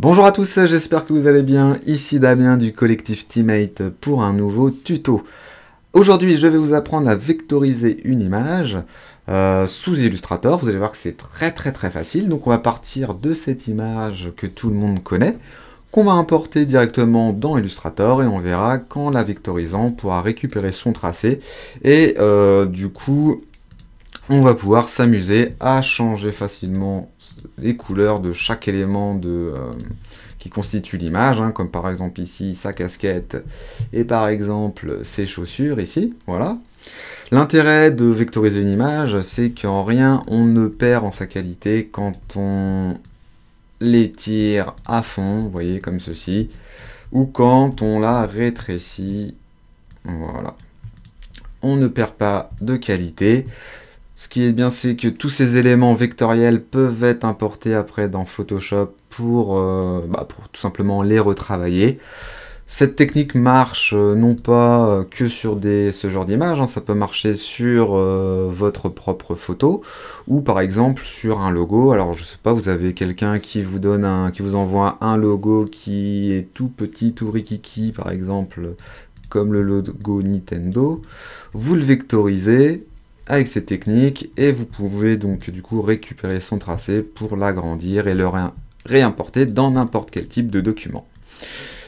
Bonjour à tous, j'espère que vous allez bien. Ici Damien du collectif Teammate pour un nouveau tuto. Aujourd'hui, je vais vous apprendre à vectoriser une image euh, sous Illustrator. Vous allez voir que c'est très très très facile. Donc on va partir de cette image que tout le monde connaît, qu'on va importer directement dans Illustrator et on verra quand la vectorisant, pourra récupérer son tracé et euh, du coup, on va pouvoir s'amuser à changer facilement les couleurs de chaque élément de, euh, qui constitue l'image, hein, comme par exemple ici sa casquette et par exemple ses chaussures ici, voilà. L'intérêt de vectoriser une image, c'est qu'en rien on ne perd en sa qualité quand on l'étire à fond, vous voyez, comme ceci, ou quand on la rétrécit, voilà. On ne perd pas de qualité, ce qui est bien, c'est que tous ces éléments vectoriels peuvent être importés après dans Photoshop pour, euh, bah, pour tout simplement les retravailler. Cette technique marche euh, non pas euh, que sur des, ce genre d'image, hein. ça peut marcher sur votre propre photo ou par exemple sur un logo. Alors je sais pas, vous avez quelqu'un qui vous donne un, qui vous envoie un logo qui est tout petit, tout rikiki par exemple, comme le logo Nintendo. Vous le vectorisez avec ces techniques et vous pouvez donc du coup récupérer son tracé pour l'agrandir et le réimporter dans n'importe quel type de document.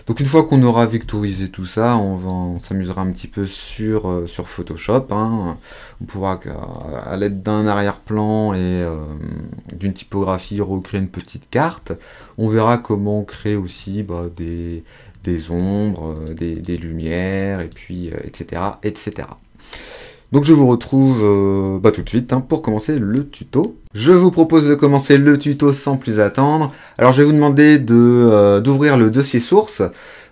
Donc une fois qu'on aura vectorisé tout ça, on, s'amusera un petit peu sur, euh, sur Photoshop. Hein. On pourra à, l'aide d'un arrière-plan et euh, d'une typographie recréer une petite carte. On verra comment créer aussi bah, des, ombres, euh, des, lumières, et puis etc. etc. Donc je vous retrouve euh, bah, tout de suite hein, pour commencer le tuto. Je vous propose de commencer le tuto sans plus attendre. Alors je vais vous demander euh, d'ouvrir de, le dossier source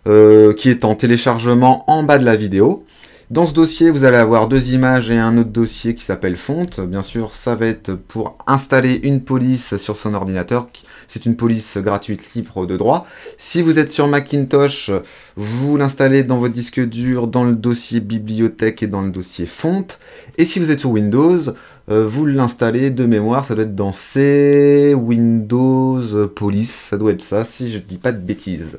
euh, qui est en téléchargement en bas de la vidéo. Dans ce dossier, vous allez avoir deux images et un autre dossier qui s'appelle fonte. Bien sûr, ça va être pour installer une police sur son ordinateur. C'est une police gratuite libre de droit. Si vous êtes sur Macintosh, vous l'installez dans votre disque dur, dans le dossier bibliothèque et dans le dossier fonte. Et si vous êtes sur Windows, euh, vous l'installez de mémoire, ça doit être dans C, Windows, Police, ça doit être ça, si je ne dis pas de bêtises.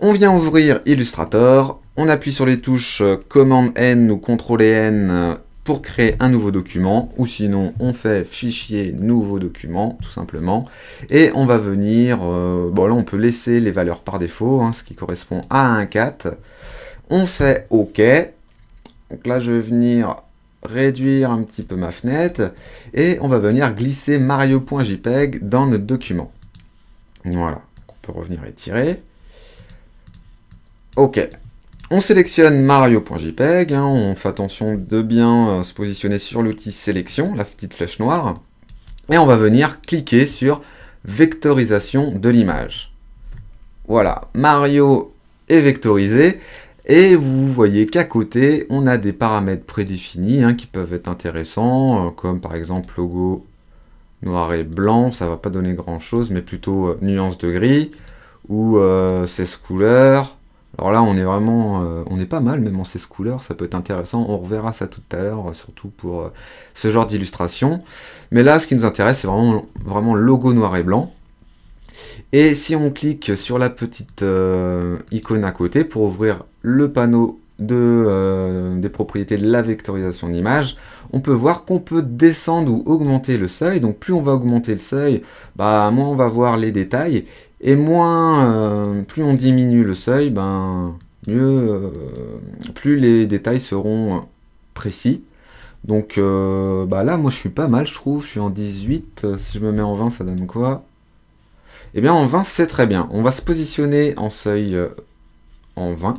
On vient ouvrir Illustrator, on appuie sur les touches euh, Command N ou CTRL N euh, pour créer un nouveau document ou sinon on fait fichier nouveau document tout simplement et on va venir euh, bon là on peut laisser les valeurs par défaut hein, ce qui correspond à un 4 on fait ok donc là je vais venir réduire un petit peu ma fenêtre et on va venir glisser mario.jpg dans notre document voilà on peut revenir étirer. « ok on sélectionne Mario.jpg, hein, on fait attention de bien euh, se positionner sur l'outil sélection, la petite flèche noire, et on va venir cliquer sur vectorisation de l'image. Voilà, Mario est vectorisé, et vous voyez qu'à côté, on a des paramètres prédéfinis hein, qui peuvent être intéressants, euh, comme par exemple logo noir et blanc, ça va pas donner grand chose, mais plutôt euh, nuance de gris, ou 16 couleurs, alors là, on est vraiment, euh, on est pas mal, même en ces couleurs, ça peut être intéressant. On reverra ça tout à l'heure, euh, surtout pour euh, ce genre d'illustration. Mais là, ce qui nous intéresse, c'est vraiment, vraiment logo noir et blanc. Et si on clique sur la petite icône à côté pour ouvrir le panneau des propriétés de la vectorisation d'image, on peut voir qu'on peut descendre ou augmenter le seuil. Donc plus on va augmenter le seuil, bah, moins on va voir les détails. Et moins, euh, plus on diminue le seuil, ben, mieux, euh, plus les détails seront précis. Donc euh, bah là, moi je suis pas mal, je trouve. Je suis en 18. Si je me mets en 20, ça donne quoi Eh bien, en 20, c'est très bien. On va se positionner en seuil en 20.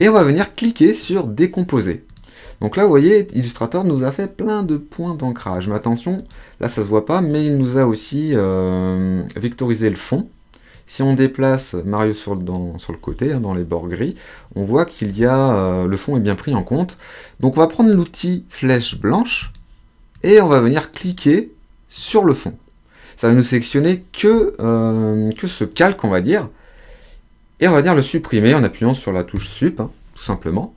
Et on va venir cliquer sur décomposer. Donc là, vous voyez, Illustrator nous a fait plein de points d'ancrage. Mais attention, là ça ne se voit pas, mais il nous a aussi vectorisé le fond. Si on déplace Mario sur, le côté, hein, dans les bords gris, on voit qu'il y a euh, le fond est bien pris en compte. Donc on va prendre l'outil flèche blanche et on va venir cliquer sur le fond. Ça va nous sélectionner que, euh, ce calque, on va dire, et on va venir le supprimer en appuyant sur la touche sup, hein, tout simplement.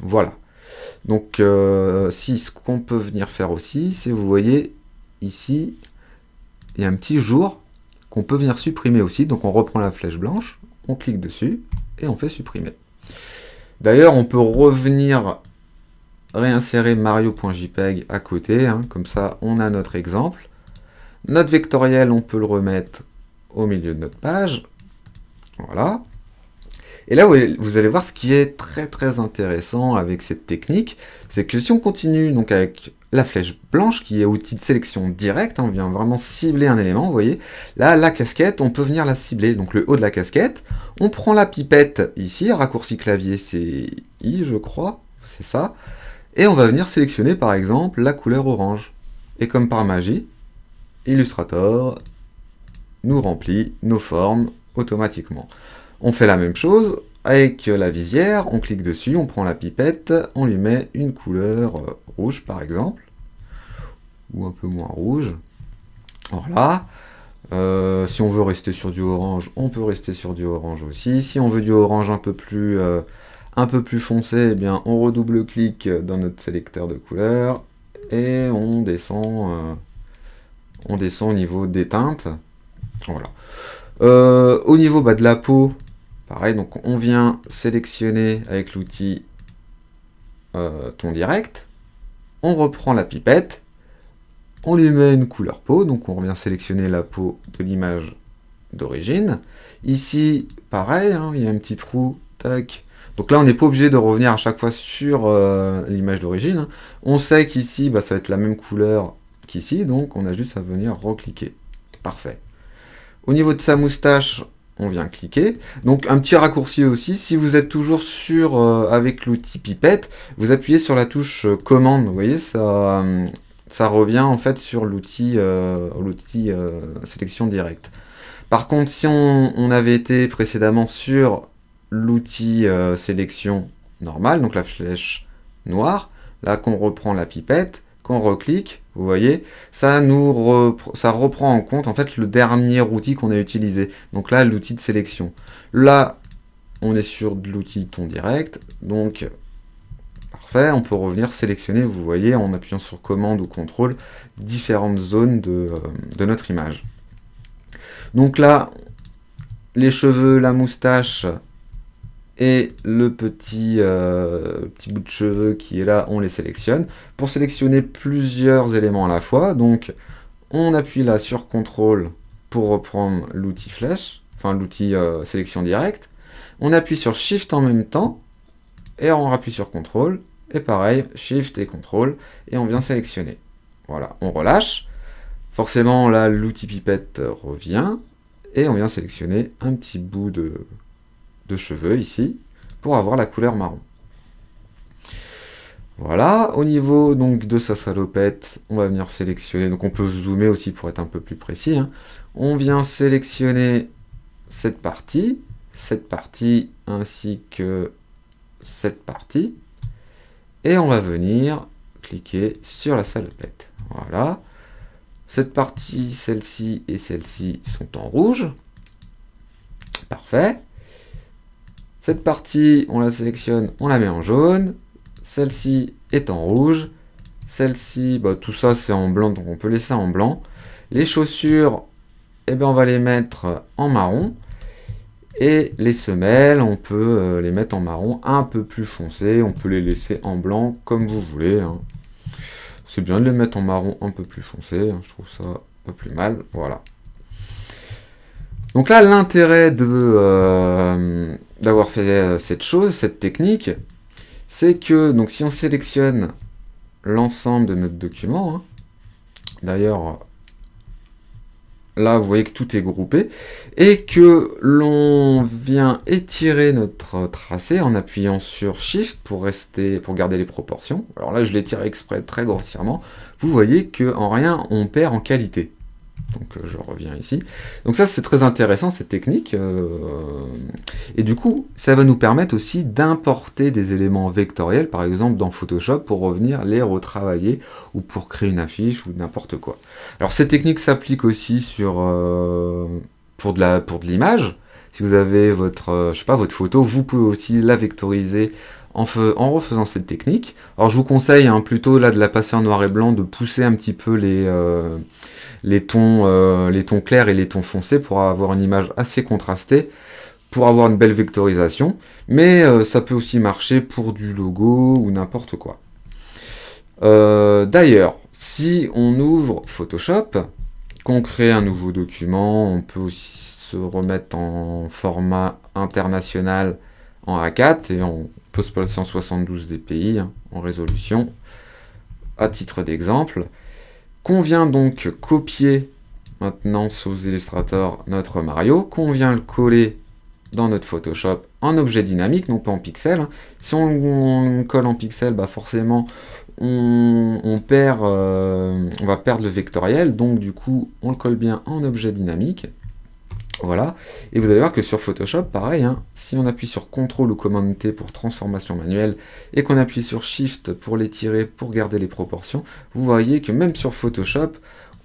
Voilà. Donc, euh, si ce qu'on peut venir faire aussi, c'est vous voyez ici, il y a un petit jour qu'on peut venir supprimer aussi. Donc on reprend la flèche blanche, on clique dessus et on fait supprimer. D'ailleurs, on peut revenir réinsérer mario.jpg à côté, hein. comme ça on a notre exemple. Notre vectoriel, on peut le remettre au milieu de notre page. Voilà. Et là, vous allez voir ce qui est très très intéressant avec cette technique, c'est que si on continue donc avec la flèche blanche qui est outil de sélection directe, hein, on vient vraiment cibler un élément, vous voyez. Là, la casquette, on peut venir la cibler, donc le haut de la casquette. On prend la pipette ici, raccourci clavier, c'est I je crois, c'est ça. Et on va venir sélectionner par exemple la couleur orange. Et comme par magie, Illustrator nous remplit nos formes automatiquement. On fait la même chose, avec la visière, on clique dessus, on prend la pipette, on lui met une couleur euh, rouge par exemple, ou un peu moins rouge. Voilà. là, euh, si on veut rester sur du orange, on peut rester sur du orange aussi. Si on veut du orange un peu plus, euh, foncé, eh bien on redouble clic dans notre sélecteur de couleurs et on descend, on descend au niveau des teintes. Voilà. au niveau bah, de la peau, Pareil, donc on vient sélectionner avec l'outil euh, ton direct, on reprend la pipette, on lui met une couleur peau, donc on revient sélectionner la peau de l'image d'origine. Ici, pareil, hein, il y a un petit trou, tac. Donc là, on n'est pas obligé de revenir à chaque fois sur euh, l'image d'origine. Hein. On sait qu'ici, bah, ça va être la même couleur qu'ici, donc on a juste à venir recliquer. Parfait. Au niveau de sa moustache, vient cliquer. Donc un petit raccourci aussi, si vous êtes toujours sur euh, avec l'outil pipette, vous appuyez sur la touche euh, commande, vous voyez, ça, euh, ça revient en fait sur l'outil l'outil sélection directe. Par contre, si on, on avait été précédemment sur l'outil sélection normale donc la flèche noire, là qu'on reprend la pipette, quand on reclique, vous voyez, ça nous ça reprend en compte en fait le dernier outil qu'on a utilisé. Donc là, l'outil de sélection. Là, on est sur l'outil ton direct. Donc parfait, on peut revenir sélectionner, vous voyez, en appuyant sur commande ou contrôle, différentes zones de euh, notre image. Donc là, les cheveux, la moustache, et le petit, euh, petit bout de cheveux qui est là, on les sélectionne. Pour sélectionner plusieurs éléments à la fois, donc on appuie là sur CTRL pour reprendre l'outil flèche, enfin l'outil euh, sélection directe. On appuie sur SHIFT en même temps, et on appuie sur CTRL, et pareil, SHIFT et CTRL, et on vient sélectionner. Voilà, on relâche. Forcément, là, l'outil pipette revient, et on vient sélectionner un petit bout de, cheveux ici pour avoir la couleur marron. Voilà, au niveau donc de sa salopette, on va venir sélectionner, donc on peut zoomer aussi pour être un peu plus précis. Hein. On vient sélectionner cette partie, cette partie ainsi que cette partie. Et on va venir cliquer sur la salopette. Voilà. Cette partie, celle-ci et celle-ci sont en rouge. Parfait. Cette partie, on la sélectionne, on la met en jaune. Celle-ci est en rouge. Celle-ci, bah, tout ça c'est en blanc, donc on peut laisser en blanc. Les chaussures, eh ben, on va les mettre en marron. Et les semelles, on peut euh, les mettre en marron un peu plus foncé. On peut les laisser en blanc comme vous voulez. Hein. C'est bien de les mettre en marron un peu plus foncé. Hein. Je trouve ça pas plus mal. Voilà. Donc là, l'intérêt de... Euh, d'avoir fait euh, cette chose, cette technique, c'est que donc si on sélectionne l'ensemble de notre document, hein, d'ailleurs là vous voyez que tout est groupé, et que l'on vient étirer notre tracé en appuyant sur Shift pour rester, pour garder les proportions. Alors là je l'étire exprès très grossièrement, vous voyez que en rien on perd en qualité. Donc euh, je reviens ici. Donc ça c'est très intéressant cette technique. Euh, et du coup ça va nous permettre aussi d'importer des éléments vectoriels par exemple dans Photoshop pour revenir les retravailler ou pour créer une affiche ou n'importe quoi. Alors cette technique s'applique aussi sur, euh, pour de l'image. Si vous avez votre, euh, je sais pas, votre photo, vous pouvez aussi la vectoriser en, en, refaisant cette technique. Alors je vous conseille hein, plutôt là de la passer en noir et blanc, de pousser un petit peu les, euh, les tons, clairs et les tons foncés pour avoir une image assez contrastée, pour avoir une belle vectorisation, mais euh, ça peut aussi marcher pour du logo ou n'importe quoi. Euh, d'ailleurs, si on ouvre Photoshop, qu'on crée un nouveau document, on peut aussi se remettre en format international en A4 et on peut se placer en 72 dpi hein, en résolution à titre d'exemple vient donc copier maintenant sous Illustrator notre Mario, qu'on vient le coller dans notre Photoshop en objet dynamique, non pas en pixel. Si on, le colle en pixel, bah forcément on, perd, euh, on va perdre le vectoriel, donc du coup on le colle bien en objet dynamique. Voilà. Et vous allez voir que sur Photoshop, pareil, hein. si on appuie sur CTRL ou commande T pour transformation manuelle et qu'on appuie sur SHIFT pour l'étirer, pour garder les proportions, vous voyez que même sur Photoshop,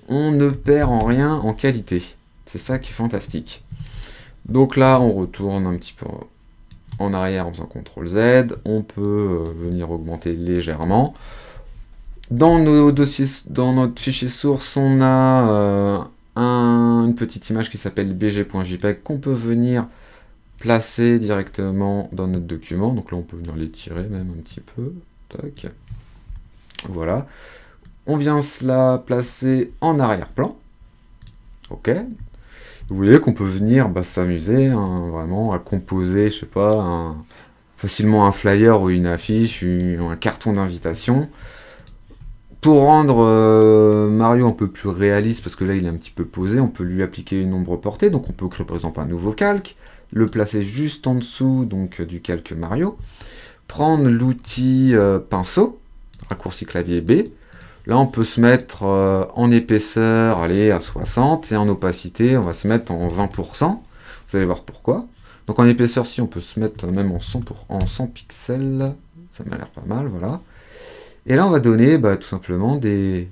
on ne perd en rien en qualité. C'est ça qui est fantastique. Donc là, on retourne un petit peu en arrière en faisant CTRL Z. On peut euh, venir augmenter légèrement. Dans nos dossiers, dans notre fichier source, on a euh, une petite image qui s'appelle bg.jpg qu'on peut venir placer directement dans notre document. Donc là, on peut venir l'étirer tirer même un petit peu. Voilà. On vient cela placer en arrière-plan. OK. Vous voyez qu'on peut venir bah, s'amuser hein, vraiment à composer, je sais pas, facilement un flyer ou une affiche, ou un carton d'invitation. Pour rendre euh, Mario un peu plus réaliste, parce que là il est un petit peu posé, on peut lui appliquer une ombre portée, donc on peut créer par exemple un nouveau calque, le placer juste en dessous donc, euh, du calque Mario, prendre l'outil euh, pinceau, raccourci clavier B, là on peut se mettre en épaisseur, allez à 60, et en opacité on va se mettre en 20%, vous allez voir pourquoi. Donc en épaisseur si on peut se mettre même en 100, pour, en 100 pixels, ça m'a l'air pas mal, voilà. Et là, on va donner bah, tout simplement des,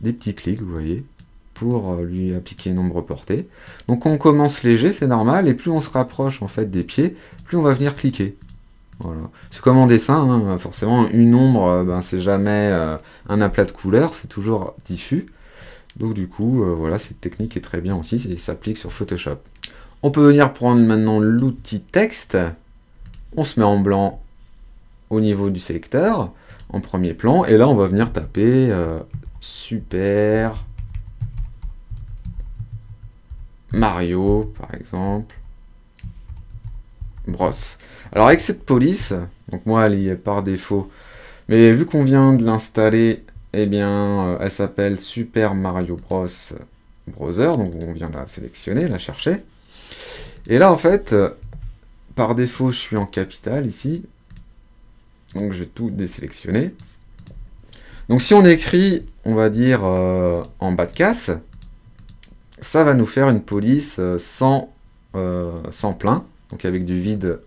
des petits clics, vous voyez, pour euh, lui appliquer nombre portée. Donc on commence léger, c'est normal, et plus on se rapproche en fait des pieds, plus on va venir cliquer. Voilà. C'est comme en dessin, hein, bah, forcément une ombre, euh, ben, c'est jamais euh, un aplat de couleur, c'est toujours diffus. Donc du coup, voilà, cette technique est très bien aussi, et s'applique sur Photoshop. On peut venir prendre maintenant l'outil texte, on se met en blanc au niveau du sélecteur en premier plan. Et là, on va venir taper euh, Super Mario, par exemple. Brosse. Alors avec cette police, donc moi elle y est par défaut, mais vu qu'on vient de l'installer, et eh bien euh, elle s'appelle Super Mario Bros. Browser, donc on vient la sélectionner, la chercher. Et là en fait, euh, par défaut je suis en capital ici, donc je vais tout désélectionner. Donc si on écrit, on va dire, euh, en bas de casse, ça va nous faire une police euh, sans, euh, sans plein, donc avec du vide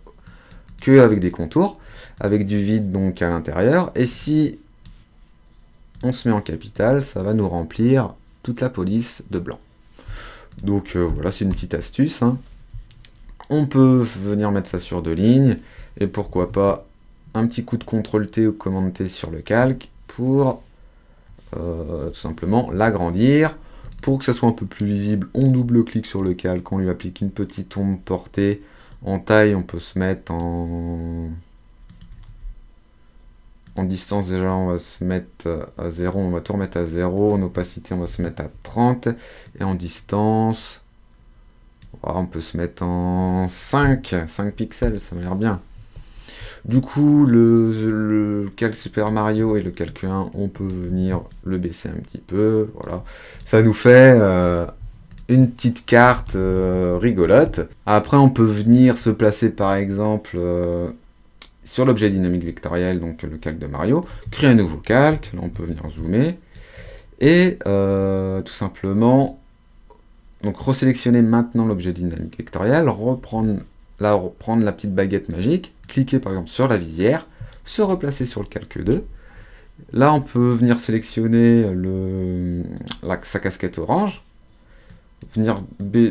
que avec des contours, avec du vide donc à l'intérieur. Et si on se met en capital, ça va nous remplir toute la police de blanc. Donc voilà, c'est une petite astuce. Hein. On peut venir mettre ça sur deux lignes, et pourquoi pas un petit coup de CTRL-T ou commande-T sur le calque pour euh, tout simplement l'agrandir. Pour que ça soit un peu plus visible, on double-clique sur le calque, on lui applique une petite ombre portée. En taille, on peut se mettre en... En distance, déjà, on va se mettre euh, à 0, on va tout remettre à 0. En opacité, on va se mettre à 30. Et en distance, on peut se mettre en 5, 5 pixels, ça m'a l'air bien. Du coup, le, calque Super Mario et le calque 1, on peut venir le baisser un petit peu. Voilà. Ça nous fait euh, une petite carte euh, rigolote. Après, on peut venir se placer par exemple euh, sur l'objet dynamique vectoriel, donc le calque de Mario, créer un nouveau calque. Là, on peut venir zoomer. Et tout simplement, donc resélectionner maintenant l'objet dynamique vectoriel, reprendre, là, reprendre la petite baguette magique cliquer par exemple sur la visière, se replacer sur le calque 2. Là, on peut venir sélectionner sa casquette orange, venir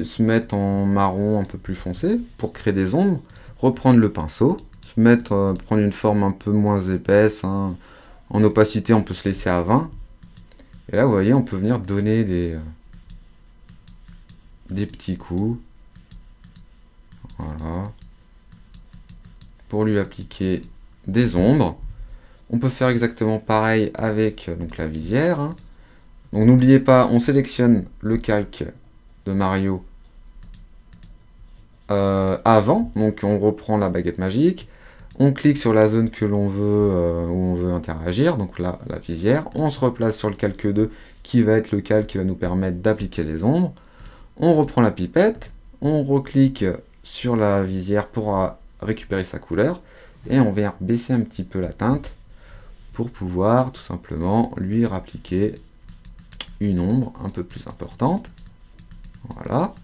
se mettre en marron un peu plus foncé pour créer des ombres, reprendre le pinceau, se mettre, euh, prendre une forme un peu moins épaisse, hein. en opacité on peut se laisser à 20, et là vous voyez on peut venir donner des, euh, des petits coups, voilà, pour lui appliquer des ombres. On peut faire exactement pareil avec euh, donc, la visière. Hein. Donc n'oubliez pas, on sélectionne le calque de Mario euh, avant. Donc on reprend la baguette magique. On clique sur la zone que l'on veut, euh, où on veut interagir, donc là, la visière. On se replace sur le calque 2, qui va être le calque qui va nous permettre d'appliquer les ombres. On reprend la pipette, on reclique sur la visière pour récupérer sa couleur et on vient baisser un petit peu la teinte pour pouvoir tout simplement lui appliquer une ombre un peu plus importante. Voilà.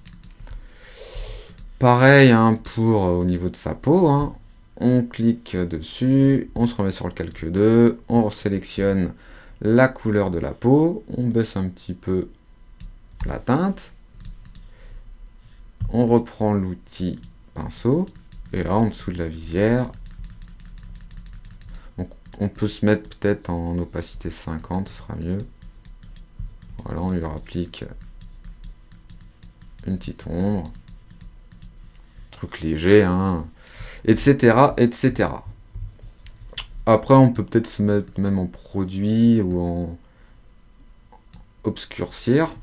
Pareil hein, pour euh, au niveau de sa peau. Hein. On clique dessus, on se remet sur le calque 2, on sélectionne la couleur de la peau, on baisse un petit peu la teinte, on reprend l'outil pinceau, et là, en dessous de la visière, on peut se mettre peut-être en opacité 50, ce sera mieux. Voilà, on lui applique une petite ombre, truc léger, hein, etc., etc. Après, on peut peut-être se mettre même en produit ou en obscurcir.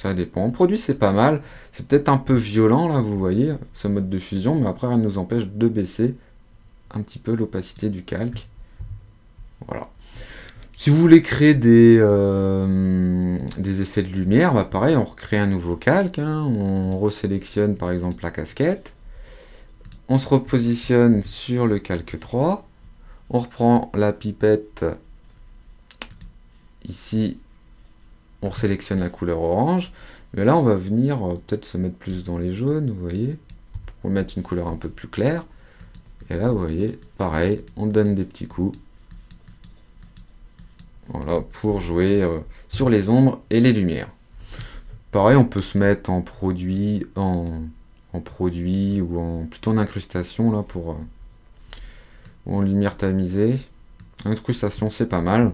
Ça dépend. On produit, c'est pas mal. C'est peut-être un peu violent, là, vous voyez, ce mode de fusion, mais après, elle nous empêche de baisser un petit peu l'opacité du calque. Voilà. Si vous voulez créer des, euh, des effets de lumière, bah, pareil, on recrée un nouveau calque. Hein. On resélectionne par exemple la casquette. On se repositionne sur le calque 3. On reprend la pipette ici on sélectionne la couleur orange. Mais là, on va venir euh, peut-être se mettre plus dans les jaunes, vous voyez, pour mettre une couleur un peu plus claire. Et là, vous voyez, pareil, on donne des petits coups. Voilà, pour jouer euh, sur les ombres et les lumières. Pareil, on peut se mettre en produit, en, produit ou en plutôt en incrustation là pour euh, en lumière tamisée. Incrustation, c'est pas mal.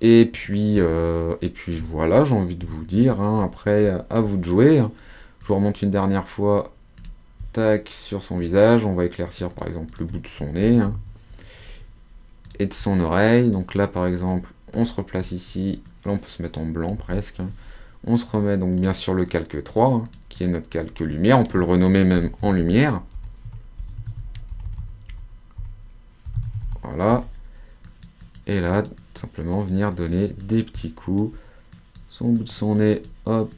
Et puis, euh, et puis voilà, j'ai envie de vous dire, hein, après, à vous de jouer. Je vous remonte une dernière fois, tac, sur son visage. On va éclaircir par exemple le bout de son nez hein, et de son oreille. Donc là, par exemple, on se replace ici. Là, on peut se mettre en blanc presque. Hein. On se remet donc bien sur le calque 3, qui est notre calque lumière. On peut le renommer même en lumière. Voilà. Et là, simplement venir donner des petits coups, son bout de son nez, hop,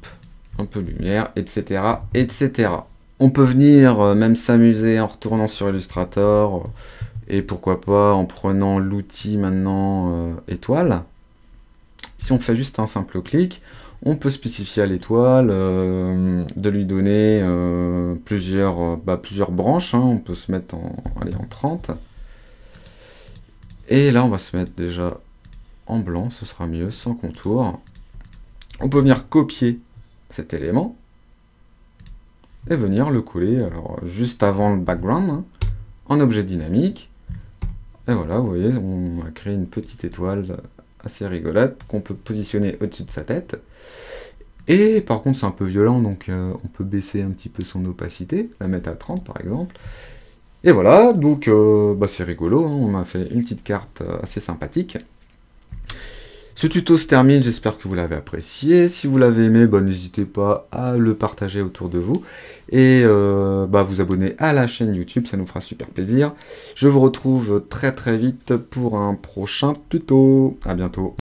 un peu de lumière, etc. etc. On peut venir euh, même s'amuser en retournant sur Illustrator euh, et pourquoi pas en prenant l'outil maintenant euh, étoile. Si on fait juste un simple clic, on peut spécifier à l'étoile, de lui donner plusieurs, bah, plusieurs branches. Hein. On peut se mettre en, allez, en 30. Et là, on va se mettre déjà en blanc, ce sera mieux, sans contour. On peut venir copier cet élément et venir le coller alors, juste avant le background hein, en objet dynamique. Et voilà, vous voyez, on a créé une petite étoile assez rigolote qu'on peut positionner au-dessus de sa tête. Et par contre, c'est un peu violent, donc euh, on peut baisser un petit peu son opacité, la mettre à 30 par exemple. Et voilà, donc euh, bah, c'est rigolo, hein, on a fait une petite carte euh, assez sympathique. Ce tuto se termine, j'espère que vous l'avez apprécié. Si vous l'avez aimé, bah, n'hésitez pas à le partager autour de vous et euh, bah, vous abonner à la chaîne YouTube, ça nous fera super plaisir. Je vous retrouve très très vite pour un prochain tuto. À bientôt.